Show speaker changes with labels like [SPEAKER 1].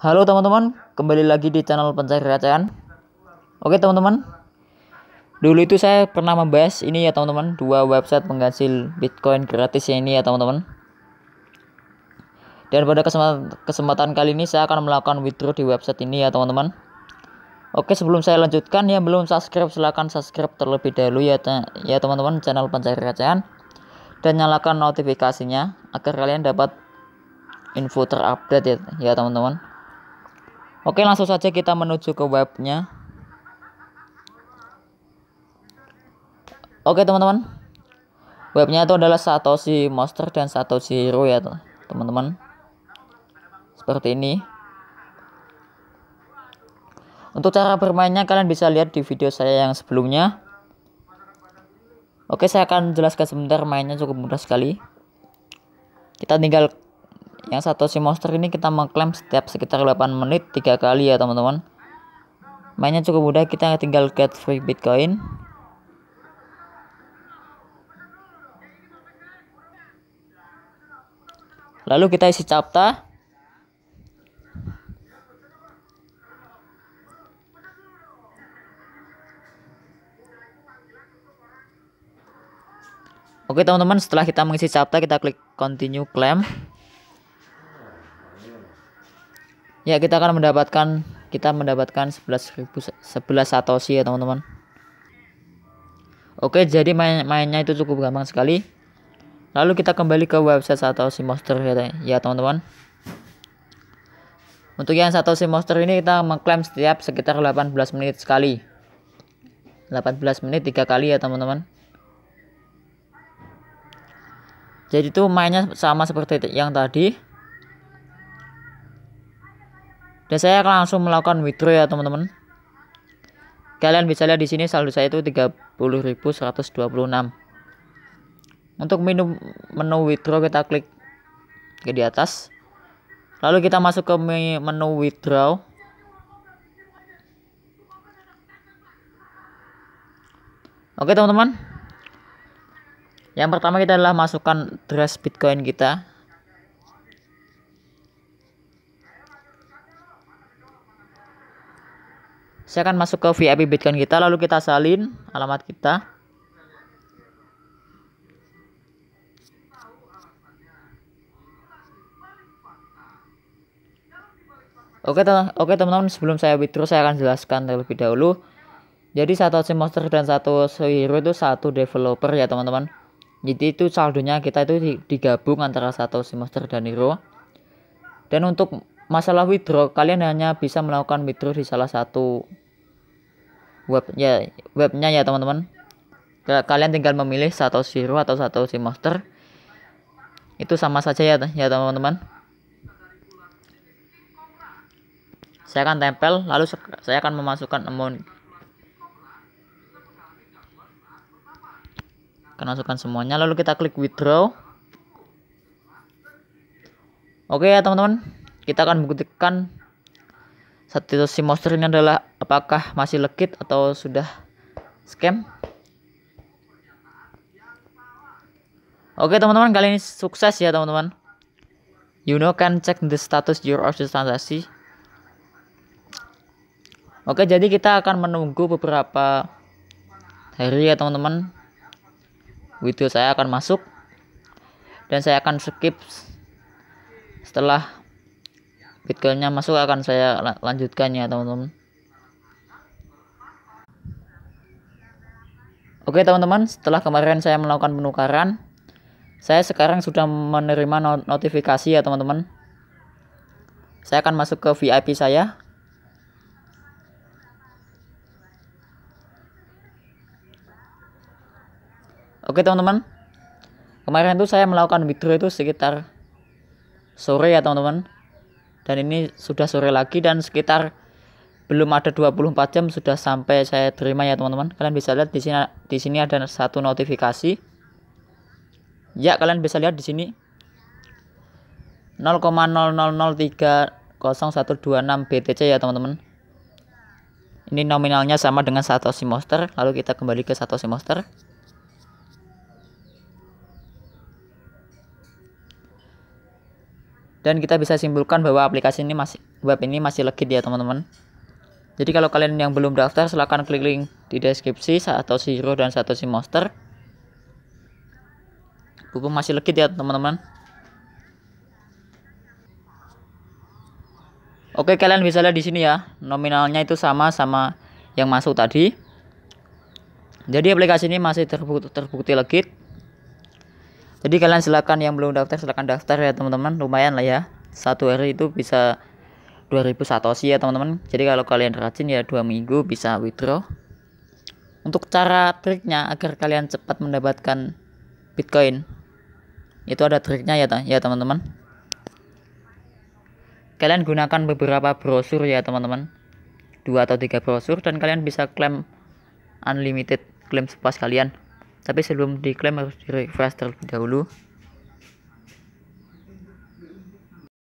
[SPEAKER 1] Halo teman-teman, kembali lagi di channel pencari racaan. Oke teman-teman, dulu itu saya pernah membahas ini ya teman-teman, dua website penghasil Bitcoin gratis ya ini ya teman-teman. Dan pada kesempatan, kesempatan kali ini saya akan melakukan withdraw di website ini ya teman-teman. Oke sebelum saya lanjutkan yang belum subscribe silahkan subscribe terlebih dahulu ya ya teman-teman channel pencari racaan dan nyalakan notifikasinya agar kalian dapat info terupdate ya, ya teman-teman. Ya, teman -teman. Oke, langsung saja kita menuju ke webnya. Oke, teman-teman. Webnya itu adalah Satoshi Monster dan Satoshi Hero ya, teman-teman. Seperti ini. Untuk cara bermainnya kalian bisa lihat di video saya yang sebelumnya. Oke, saya akan jelaskan sebentar mainnya cukup mudah sekali. Kita tinggal yang satu si Monster ini kita mengklaim setiap sekitar 8 menit tiga kali ya teman-teman mainnya cukup mudah kita tinggal get free bitcoin lalu kita isi capta Oke teman-teman setelah kita mengisi capta kita klik continue claim ya kita akan mendapatkan kita mendapatkan 11.000 11 satoshi ya teman-teman Oke jadi main mainnya itu cukup gampang sekali lalu kita kembali ke website satoshi monster ya, ya teman-teman untuk yang satoshi monster ini kita mengklaim setiap sekitar 18 menit sekali 18 menit tiga kali ya teman-teman jadi itu mainnya sama seperti yang tadi dan saya akan langsung melakukan withdraw ya teman-teman kalian bisa lihat di sini saldo saya itu 30.126 untuk menu menu withdraw kita klik ke di atas lalu kita masuk ke menu withdraw Oke teman-teman Yang pertama kita adalah masukkan address bitcoin kita saya akan masuk ke VIP Bitcoin kita lalu kita salin alamat kita Oke, oke teman-teman, sebelum saya withdraw saya akan jelaskan terlebih dahulu. Jadi satu monster dan satu hero itu satu developer ya teman-teman. Jadi itu saldonya kita itu digabung antara satu monster dan hero. Dan untuk masalah withdraw, kalian hanya bisa melakukan withdraw di salah satu webnya webnya ya teman-teman kalian tinggal memilih satu Zero atau satu si Monster itu sama saja ya ya teman-teman saya akan tempel lalu saya akan memasukkan amount akan masukkan semuanya lalu kita klik withdraw oke ya teman-teman kita akan buktikan status si monster ini adalah apakah masih legit atau sudah scam Oke teman-teman kali ini sukses ya teman-teman You know can check the status your order transaksi Oke jadi kita akan menunggu beberapa hari ya teman-teman Video saya akan masuk Dan saya akan skip setelah bitcoinnya masuk akan saya lanjutkan ya teman-teman Oke teman-teman, setelah kemarin saya melakukan penukaran, saya sekarang sudah menerima notifikasi ya teman-teman. Saya akan masuk ke VIP saya. Oke teman-teman, kemarin itu saya melakukan withdraw itu sekitar sore ya teman-teman dan ini sudah sore lagi dan sekitar belum ada 24 jam sudah sampai saya terima ya teman-teman kalian bisa lihat di sini di sini ada satu notifikasi ya kalian bisa lihat di sini 0,00030126 BTC ya teman-teman ini nominalnya sama dengan Satoshi Monster lalu kita kembali ke Satoshi Monster dan kita bisa simpulkan bahwa aplikasi ini masih web ini masih legit ya teman-teman jadi kalau kalian yang belum daftar silahkan klik link di deskripsi si Hero dan satu si Monster buku masih legit ya teman-teman Oke kalian bisa lihat di sini ya nominalnya itu sama sama yang masuk tadi jadi aplikasi ini masih terbukti, terbukti legit jadi kalian silakan yang belum daftar silakan daftar ya teman-teman lumayan lah ya satu hari itu bisa 2000 satoshi ya teman-teman jadi kalau kalian rajin ya dua minggu bisa withdraw untuk cara triknya agar kalian cepat mendapatkan bitcoin itu ada triknya ya ya teman-teman kalian gunakan beberapa brosur ya teman-teman dua atau tiga brosur dan kalian bisa klaim unlimited klaim sepuas kalian tapi sebelum diklaim harus direquest terlebih dahulu